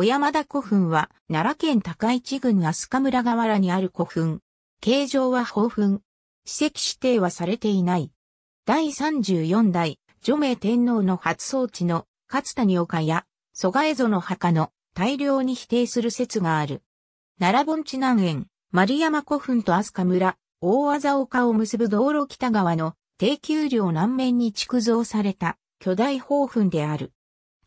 小山田古墳は、奈良県高市郡飛鳥村河原にある古墳。形状は宝墳。史跡指定はされていない。第34代、女名天皇の初装置の、勝谷岡や、蘇我蝦の墓の、大量に否定する説がある。奈良盆地南園、丸山古墳と飛鳥村、大技丘を結ぶ道路北側の、低給料、南面に築造された、巨大宝墳である。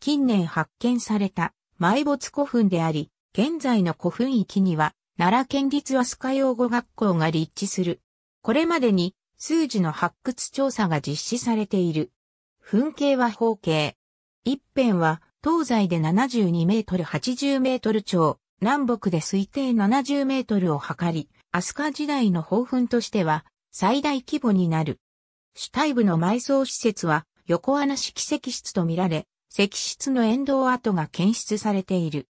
近年発見された埋没古墳であり、現在の古墳域には、奈良県立飛鳥養護学校が立地する。これまでに、数字の発掘調査が実施されている。墳形は方形。一辺は、東西で72メートル80メートル長、南北で推定70メートルを測り、飛鳥時代の宝墳としては、最大規模になる。主体部の埋葬施設は、横穴式石室とみられ、石室の沿道跡が検出されている。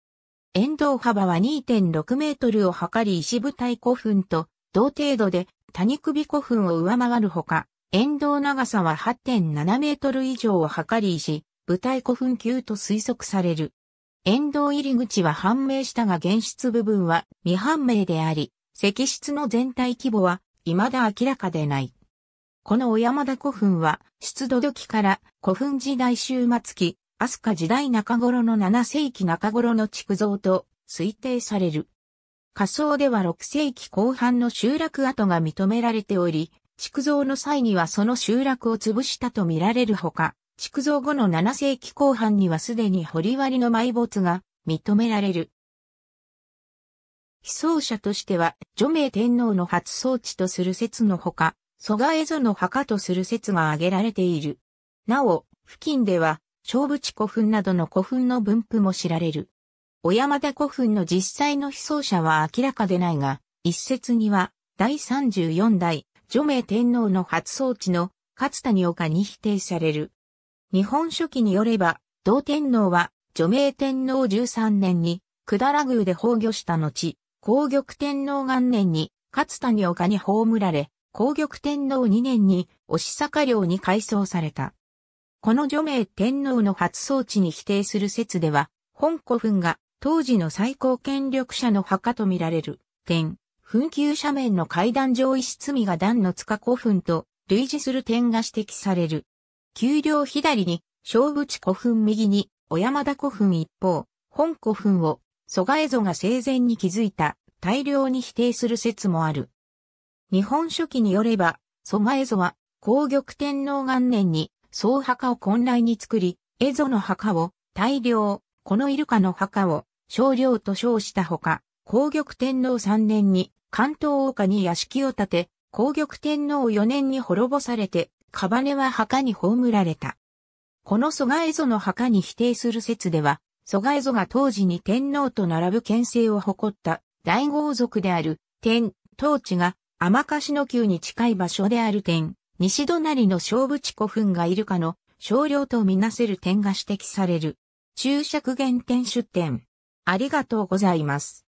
沿道幅は2.6メートルを測り石舞台古墳と同程度で谷首古墳を上回るほか、沿道長さは8.7メートル以上を測り石、舞台古墳級と推測される。沿道入り口は判明したが現出部分は未判明であり、石室の全体規模は未だ明らかでない。この小山田古墳は、出土時から古墳時代終末期、飛鳥時代中頃の7世紀中頃の築造と推定される。仮想では6世紀後半の集落跡が認められており、築造の際にはその集落を潰したと見られるほか、築造後の7世紀後半にはすでに掘割の埋没が認められる。被葬者としては、除名天皇の初装置とする説のほか、蘇我蝦夷の墓とする説が挙げられている。なお、付近では、小淵古墳などの古墳の分布も知られる。小山田古墳の実際の被葬者は明らかでないが、一説には、第34代、女名天皇の初装置の勝谷岡に否定される。日本書紀によれば、同天皇は、女名天皇13年に、下済宮で崩御した後、皇玉天皇元年に、勝谷岡に葬られ、皇玉天皇2年に、押坂領に改装された。この除名天皇の発想地に否定する説では、本古墳が当時の最高権力者の墓とみられる点、墳丘斜面の階段上一隅が段の塚古墳と類似する点が指摘される。丘陵左に、小淵古墳右に、小山田古墳一方、本古墳を、蘇我蝦が生前に築いた大量に否定する説もある。日本書紀によれば、蘇我蝦は、皇玉天皇元年に総墓を混乱に作り、蝦夷の墓を大量、このイルカの墓を少量と称したほか、皇玉天皇3年に関東大岡に屋敷を建て、皇玉天皇4年に滅ぼされて、カバネは墓に葬られた。この蘇我蝦夷の墓に否定する説では、蘇我蝦夷が当時に天皇と並ぶ権勢を誇った大豪族である天、当地が天しの宮に近い場所である点、西隣の小淵古墳がいるかの少量とみなせる点が指摘される。注釈原点出典。ありがとうございます。